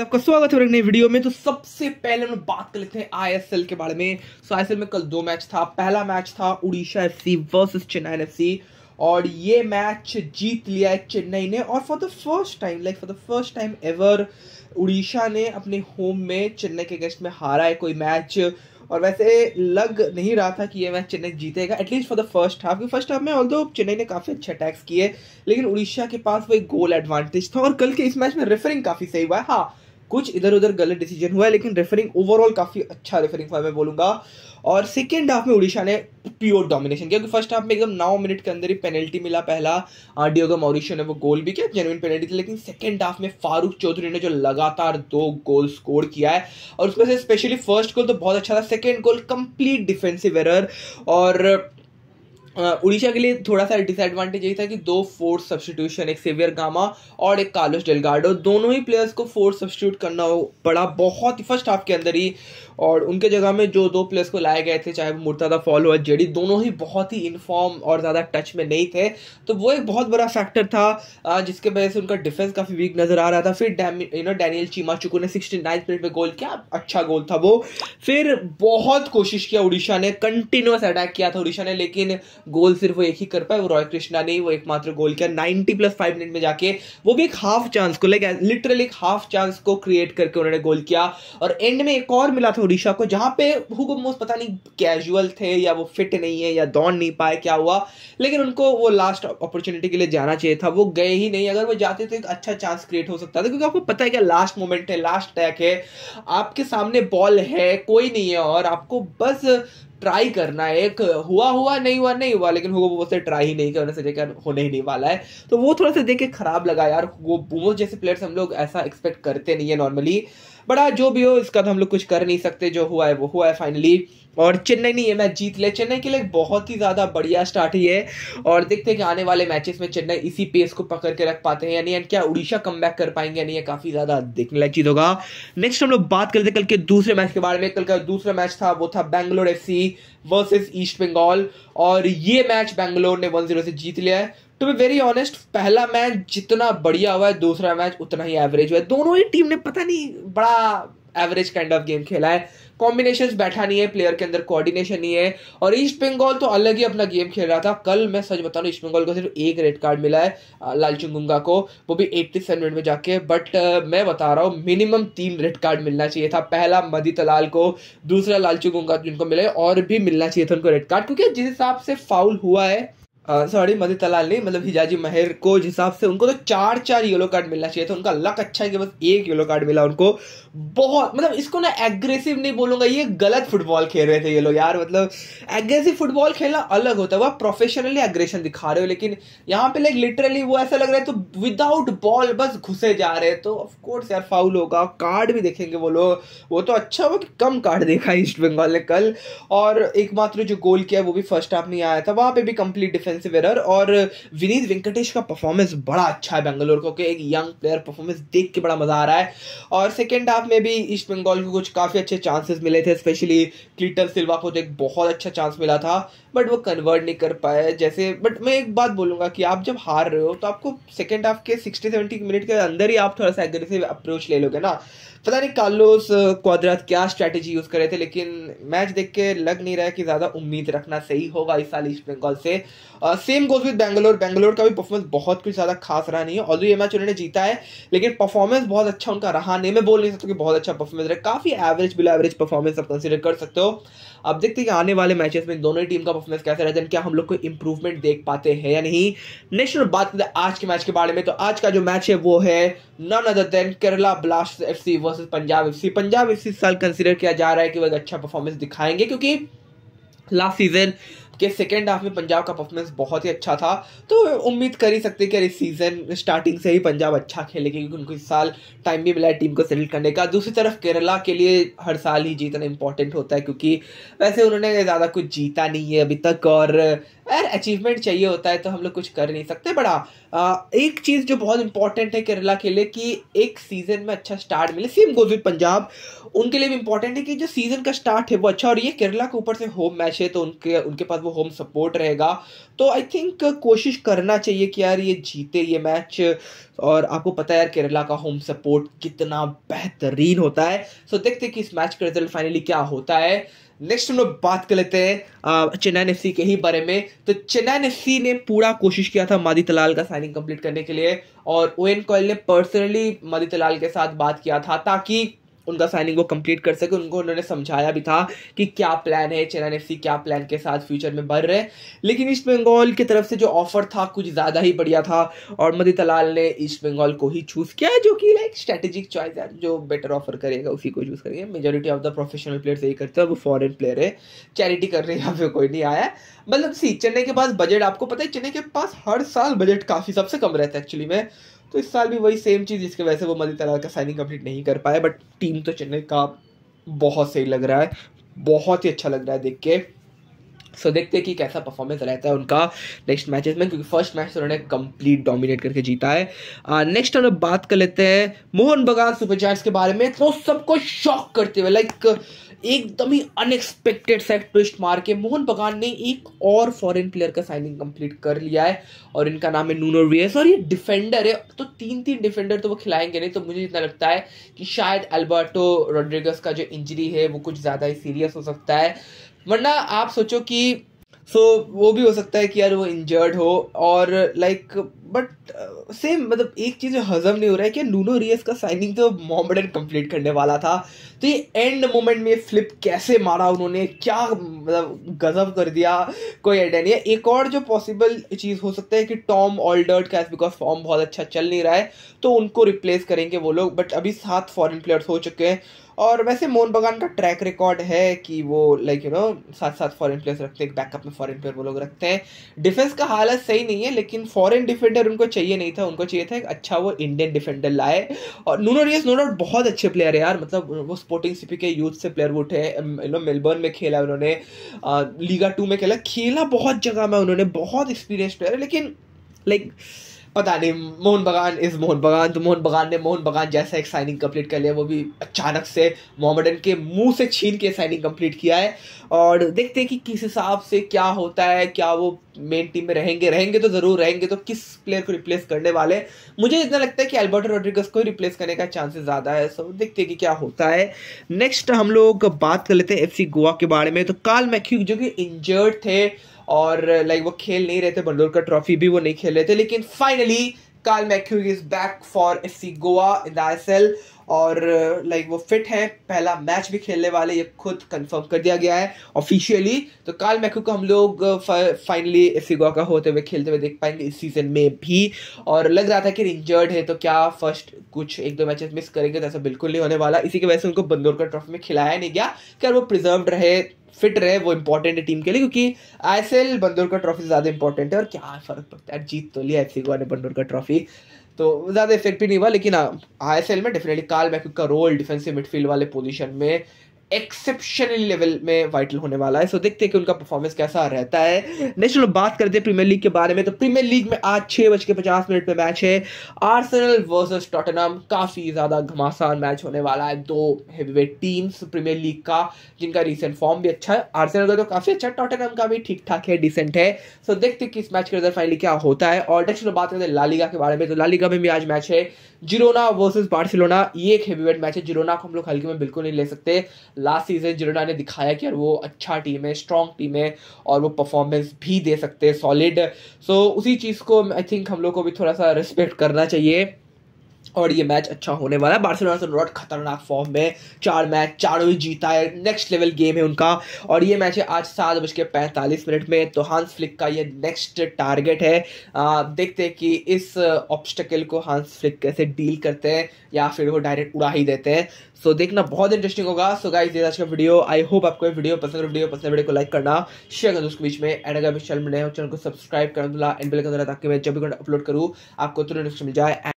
आपका स्वागत है नई वीडियो में तो सबसे पहले हम बात कर लेते हैं आईएसएल के बारे में सो so, आईएसएल में कल दो मैच था पहला मैच था Orissa FC versus Chennai FC और ये मैच जीत लिया है चेन्नई ने और for the first time like for the first time ever Orissa ने अपने होम में चेन्नई के अगेंस्ट में हारा है कोई मैच और वैसे लग नहीं रहा था कि ये मैच चेन्नई जीतेगा at least for the first half क्योंकि फर्स्ट हाफ में ऑल चेन्नई ने काफ़ी अच्छे अटैक्स किए लेकिन उड़ीसा के पास वो एक गोल एडवांटेज था और कल के इस मैच में रेफरिंग काफ़ी सही हुआ है हाँ कुछ इधर उधर गलत डिसीजन हुआ है लेकिन रेफरिंग ओवरऑल काफ़ी अच्छा रेफरिंग हुआ मैं बोलूंगा और सेकेंड हाफ में उड़ीसा ने प्योर डोमिनेशन किया क्योंकि फर्स्ट हाफ में एकदम नौ मिनट के अंदर ही पेनल्टी मिला पहला का हाँ, मॉरिशियो ने वो गोल भी किया जेनुइन पेनल्टी थी लेकिन सेकेंड हाफ में फारूक चौधरी ने जो लगातार दो गोल स्कोर किया है और उसमें से स्पेशली फर्स्ट गोल तो बहुत अच्छा था second goal complete defensive error और उड़ीसा के लिए थोड़ा सा डिसएडवांटेज यही था कि दो फोर्थ सब्सटीट्यूशन एक सेवियर गामा और एक कार्लोस डेलगार्डो दोनों ही प्लेयर्स को फोर्थ सब्सटीट्यूट करना पड़ा बहुत ही फर्स्ट हाफ के अंदर ही और उनके जगह में जो दो प्लेयर्स को लाए गए थे चाहे वो मुर्तादा फॉल हुआ जेडी दोनों ही बहुत ही इनफॉर्म और ज़्यादा टच में नहीं थे तो वो एक बहुत बड़ा फैक्टर था जिसके वजह से उनका डिफेंस काफ़ी वीक नज़र आ रहा था फिर यू नो डैनियल चीमा चुकू ने सिक्सटी नाइन्थ मिनट में गोल किया अच्छा गोल था वो फिर बहुत कोशिश किया उड़ीसा ने कंटिन्यूस अटैक किया था उड़ीसा ने लेकिन गोल सिर्फ वो एक ही कर पाए वो रॉय कृष्णा ने वो एकमात्र गोल किया नाइनटी प्लस फाइव मिनट में जाके वो भी एक हाफ चांस को लाइक लिटरली एक हाफ चांस को क्रिएट करके उन्होंने गोल किया और एंड में एक और मिला था उड़ीसा को जहाँ पे हुकुम मोस पता नहीं कैजुअल थे या वो फिट नहीं है या दौड़ नहीं पाए क्या हुआ लेकिन उनको वो लास्ट अपॉर्चुनिटी के लिए जाना चाहिए था वो गए ही नहीं अगर वो जाते तो एक अच्छा चांस क्रिएट हो सकता था क्योंकि आपको पता है क्या लास्ट मोमेंट है लास्ट अटैक है आपके सामने बॉल है कोई नहीं है और आपको बस ट्राई करना है एक हुआ हुआ नहीं हुआ नहीं हुआ लेकिन हुआ वो से ट्राई ही नहीं किया उन्हें होने ही नहीं वाला है तो वो थोड़ा सा देख के खराब लगा यार वो बूमोस जैसे प्लेयर्स हम लोग ऐसा एक्सपेक्ट करते नहीं है नॉर्मली बट आज जो भी हो इसका तो हम लोग कुछ कर नहीं सकते जो हुआ है वो हुआ है फाइनली और चेन्नई ने ये मैच जीत लिया चेन्नई के लिए बहुत ही ज़्यादा बढ़िया स्टार्ट ही है और देखते हैं कि आने वाले मैचेस में चेन्नई इसी पेस को पकड़ के रख पाते हैं यानी क्या उड़ीसा कम कर पाएंगे यानी ये काफ़ी ज़्यादा देखने लायक चीज़ होगा नेक्स्ट हम लोग बात करते कल के दूसरे मैच के बारे में कल का दूसरा मैच था वो था Bangalore F versus East Bengal और ये मैच बैंगलोर ने वन जीरो से जीत लिया है टू बी वेरी ऑनेस्ट पहला मैच जितना बढ़िया हुआ है दूसरा मैच उतना ही एवरेज हुआ है दोनों ही टीम ने पता नहीं बड़ा एवरेज काइंड ऑफ गेम खेला है कॉम्बिनेशन बैठा नहीं है प्लेयर के अंदर कोऑर्डिनेशन नहीं है और ईस्ट बंगाल तो अलग ही अपना गेम खेल रहा था कल मैं सच बता रहा ईस्ट बंगाल को सिर्फ एक रेड कार्ड मिला है लालचुंगुंगा को वो भी एट्टी सेवन मिनट में जाके बट मैं बता रहा हूँ मिनिमम तीन रेड कार्ड मिलना चाहिए था पहला मदी तलाल को दूसरा लालचुंगुंगा जिनको मिले और भी मिलना चाहिए था उनको रेड कार्ड क्योंकि जिस हिसाब से फाउल हुआ है सॉरी मदद तलाल नहीं मतलब हिजाजी महर को जिस हिसाब से उनको तो चार चार येलो कार्ड मिलना चाहिए था उनका लक अच्छा है कि बस एक येलो कार्ड मिला उनको बहुत मतलब इसको ना एग्रेसिव नहीं बोलूंगा ये गलत फुटबॉल खेल रहे थे ये लोग यार मतलब एग्रेसिव फुटबॉल खेलना अलग होता है वह प्रोफेशनली एग्रेशन दिखा रहे हो लेकिन यहाँ पे लाइक लिटरली वो ऐसा लग रहा है तो विदाउट बॉल बस घुसे जा रहे हैं तो ऑफकोर्स यार फाउल होगा कार्ड भी देखेंगे वो लोग वो तो अच्छा हुआ कि कम कार्ड देखा ईस्ट बंगाल ने कल और एकमात्र जो गोल किया वो भी फर्स्ट हाफ में आया था वहाँ पर भी कंप्लीट डिफेंस डिफेंसिव एरर और विनीत वेंकटेश का परफॉर्मेंस बड़ा अच्छा है बेंगलोर को कि एक यंग प्लेयर परफॉर्मेंस देख के बड़ा मज़ा आ रहा है और सेकेंड हाफ में भी ईस्ट बंगाल को कुछ काफ़ी अच्छे चांसेस मिले थे स्पेशली क्लिटर सिल्वा को तो एक बहुत अच्छा चांस मिला था बट वो कन्वर्ट नहीं कर पाए जैसे बट मैं एक बात बोलूंगा कि आप जब हार रहे हो तो आपको सेकेंड हाफ के सिक्सटी सेवेंटी मिनट के अंदर ही आप थोड़ा सा एग्रेसिव अप्रोच ले लोगे ना पता नहीं कार्लोस क्वाद्रात क्या स्ट्रैटेजी यूज़ कर रहे थे लेकिन मैच देख के लग नहीं रहा है कि ज़्यादा उम्मीद रखना सही होगा इस साल ईस्ट बंगाल से same goes with Bangalore Bangalore का भी परफॉर्मेंस बहुत कुछ ज़्यादा खास रहा नहीं है और ये मैच उन्होंने जीता है लेकिन परफॉर्मेंस बहुत अच्छा उनका रहा नहीं मैं बोल नहीं सकता कि बहुत अच्छा परफॉर्मेंस रहा काफ़ी एवरेज बिलो एवरेज परफॉर्मेंस आप कंसिडर कर सकते हो अब देखते हैं कि आने वाले मैचेस में दोनों ही टीम का परफॉर्मेंस कैसे रहता है क्या हम लोग को इंप्रूवमेंट देख पाते हैं या नहीं नेक्स्ट बात करते हैं आज के मैच के बारे में तो आज का जो मैच है वो है none other than Kerala blast F C versus Punjab F C Punjab F C साल कंसिडर किया जा रहा है कि वह अच्छा परफॉर्मेंस दिखाएंगे क्योंकि लास्ट सीजन कि सेकेंड हाफ में पंजाब का परफॉर्मेंस बहुत ही अच्छा था तो उम्मीद कर ही सकते कि इस सीज़न स्टार्टिंग से ही पंजाब अच्छा खेलेगी क्योंकि उनको इस साल टाइम भी मिला है टीम को सेटल करने का दूसरी तरफ केरला के लिए हर साल ही जीतना इंपॉर्टेंट होता है क्योंकि वैसे उन्होंने ज़्यादा कुछ जीता नहीं है अभी तक और यार अचीवमेंट चाहिए होता है तो हम लोग कुछ कर नहीं सकते बड़ा एक चीज़ जो बहुत इंपॉर्टेंट है केरला के लिए कि एक सीज़न में अच्छा स्टार्ट मिले सेम गोज विद पंजाब उनके लिए भी इंपॉर्टेंट है कि जो सीज़न का स्टार्ट है वो अच्छा और ये केरला के ऊपर से होम मैच है तो उनके उनके पास वो होम सपोर्ट रहेगा तो आई थिंक कोशिश करना चाहिए कि यार ये जीते ये मैच और आपको पता है यार केरला का होम सपोर्ट कितना बेहतरीन होता है सो so, देखते कि इस मैच का रिजल्ट फाइनली क्या होता है नेक्स्ट हम लोग बात कर लेते हैं चेन्नई एफ के ही बारे में तो चेन्नई एफ ने पूरा कोशिश किया था मादी तलाल का साइनिंग कंप्लीट करने के लिए और ओएन कॉयल ने पर्सनली मादी तलाल के साथ बात किया था ताकि उनका साइनिंग वो कंप्लीट कर सके उनको उन्होंने समझाया भी था कि क्या प्लान है चेन्नई एफ क्या प्लान के साथ फ्यूचर में बढ़ रहे लेकिन ईस्ट बंगाल की तरफ से जो ऑफर था कुछ ज़्यादा ही बढ़िया था और मदी तलाल ने ईस्ट बंगाल को ही चूज़ किया जो कि लाइक स्ट्रेटेजिक चॉइस है जो बेटर ऑफर करेगा उसी को चूज़ करेंगे majority of the professional players यही करते हैं वो फॉरन प्लेयर है चैरिटी हैं यहाँ पे कोई नहीं आया मतलब सी चेन्नई के पास बजट आपको पता है चेन्नई के पास हर साल बजट काफ़ी सबसे कम रहता है एक्चुअली में तो इस साल भी वही सेम चीज़ जिसकी वजह से वो मदी तलाल का साइनिंग कंप्लीट नहीं कर पाए बट टीम तो चेन्नई का बहुत सही लग रहा है बहुत ही अच्छा लग रहा है देख के सो so, देखते हैं कि कैसा परफॉर्मेंस रहता है उनका नेक्स्ट मैचेस में क्योंकि फर्स्ट मैच तो उन्होंने कंप्लीट डोमिनेट करके जीता है नेक्स्ट हम बात कर लेते हैं मोहन बगान सुपर चार्ज के बारे में तो सबको शॉक करते हुए लाइक एकदम ही अनएक्सपेक्टेड सेट ट्विस्ट मार के मोहन बगान ने एक और फॉरेन प्लेयर का साइनिंग कंप्लीट कर लिया है और इनका नाम है नूनो रियस और ये डिफेंडर है तो तीन तीन डिफेंडर तो वो खिलाएंगे नहीं तो मुझे इतना लगता है कि शायद अल्बर्टो रोड्रिगस का जो इंजरी है वो कुछ ज़्यादा ही सीरियस हो सकता है वरना आप सोचो कि सो so, वो भी हो सकता है कि यार वो इंजर्ड हो और लाइक like, बट सेम मतलब एक चीज़ हजम नहीं हो रहा है कि नूनो रियस का साइनिंग तो मोहम्मडन कंप्लीट करने वाला था तो ये एंड मोमेंट में फ्लिप कैसे मारा उन्होंने क्या मतलब गजब कर दिया कोई आइडिया नहीं है एक और जो पॉसिबल चीज़ हो सकता है कि टॉम ऑल्डर्ट का बिकॉज फॉर्म बहुत अच्छा चल नहीं रहा है तो उनको रिप्लेस करेंगे वो लोग बट अभी सात फॉरन प्लेयर्स हो चुके हैं और वैसे मोहन बगान का ट्रैक रिकॉर्ड है कि वो लाइक यू नो साथ साथ फॉरेन प्लेयर्स रखते हैं बैकअप में फॉरेन प्लेयर वो लोग रखते हैं डिफेंस का हालत सही नहीं है लेकिन फॉरेन डिफेंडर उनको चाहिए नहीं था उनको चाहिए था एक अच्छा वो इंडियन डिफेंडर लाए और नूनो रियस नो डाउट बहुत अच्छे प्लेयर है यार मतलब वो स्पोर्टिंग सीपी के यूथ से प्लेयर उठे नो मेलबर्न में खेला उन्होंने लीगा टू में खेला खेला बहुत जगह में उन्होंने बहुत एक्सपीरियंस प्लेयर है लेकिन लाइक like, पता नहीं मोहन बगान इज़ मोहन बगान तो मोहन बगान ने मोहन बगान जैसा एक साइनिंग कंप्लीट कर लिया वो भी अचानक से मोहम्मडन के मुंह से छीन के साइनिंग कंप्लीट किया है और देखते हैं कि किस हिसाब से क्या होता है क्या वो मेन टीम में रहेंगे रहेंगे तो ज़रूर रहेंगे तो किस प्लेयर को रिप्लेस करने वाले मुझे इतना लगता है कि एल्बर्टो रोड्रिगस को रिप्लेस करने का चांसेस ज़्यादा है सो देखते हैं कि क्या होता है नेक्स्ट हम लोग बात कर लेते हैं एफ गोवा के बारे में तो काल मैक्यू जो कि इंजर्ड थे और लाइक वो खेल नहीं रहे थे बंडोलकर ट्रॉफी भी वो नहीं खेल रहे थे लेकिन finally Carl McHugh is back for FC Goa in the I आई और लाइक uh, वो फिट हैं पहला मैच भी खेलने वाले ये खुद कंफर्म कर दिया गया है ऑफिशियली तो काल मैकू को हम लोग फाइनली uh, फिगो का होते हुए खेलते हुए देख पाएंगे इस सीजन में भी और लग रहा था कि इंजर्ड है तो क्या फर्स्ट कुछ एक दो मैचेस मिस करेंगे तो ऐसा बिल्कुल नहीं होने वाला इसी की वजह से उनको बंदोरकर ट्रॉफी में खिलाया नहीं गया क्या वो प्रिजर्व रहे फिट रहे वो इंपॉर्टेंट है टीम के लिए क्योंकि I S L Bandodkar trophy ज़्यादा इंपॉर्टेंट है और क्या फ़र्क पड़ता है जीत तो लिया एफ सी गोवा ने बंदोरकर ट्रॉफी तो ज़्यादा इफेक्ट भी नहीं हुआ लेकिन आई हाँ, में डेफिनेटली काल मैक्यू का रोल डिफेंसिव मिडफील्ड वाले पोजीशन में एक्सेप्शनल लेवल में वाइटल होने वाला है सो देखते हैं कि उनका परफॉर्मेंस कैसा रहता है नेक्स्ट बात करते हैं प्रीमियर लीग के बारे में तो प्रीमियर लीग में आज छः बज के पचास मिनट पर मैच है आर्सेनल वर्सेस टॉटनम काफ़ी ज़्यादा घमासान मैच होने वाला है दो heavyweight teams premier league का जिनका रिसेंट फॉर्म भी अच्छा है आर्सेनल का तो काफ़ी अच्छा टॉटनम का भी ठीक ठाक है डिसेंट है सो देखते हैं कि इस मैच के अंदर फाइनली क्या होता है और नेक्स्ट बात करते हैं लालिगा के बारे में तो लालिगा में भी आज मैच है जिरोना वर्सेज बार्सिलोना ये एक हेवीवेट मैच है जिरोना को हम लोग हल्के में बिल्कुल नहीं ले सकते लास्ट सीजन जिरोना ने दिखाया कि यार वो अच्छा टीम है स्ट्रॉन्ग टीम है और वो परफॉर्मेंस भी दे सकते हैं सॉलिड सो so, उसी चीज़ को आई थिंक हम लोग को भी थोड़ा सा रिस्पेक्ट करना चाहिए और ये मैच अच्छा होने वाला है बार्सिलोना से तो रॉड खतरनाक फॉर्म में चार मैच चारों ही जीता है नेक्स्ट लेवल गेम है उनका और ये मैच है आज सात बज के पैंतालीस मिनट में तो हांस फ्लिक का ये नेक्स्ट टारगेट है आ, देखते हैं कि इस ऑब्स्टिकल को हांस फ्लिक कैसे डील करते हैं या फिर वो डायरेक्ट उड़ा ही देते हैं सो so, देखना बहुत इंटरेस्टिंग होगा सो गाइस ये आज का वीडियो आई होप आपको वीडियो पसंद वीडियो पसंद वीडियो को लाइक करना शेयर कर दो उसके बीच में एंड अगर चैनल में नए हो चैनल को सब्सक्राइब कर दूंगा एंड बेल कर ताकि मैं जब भी अपलोड करूँ आपको तुरंत मिल जाए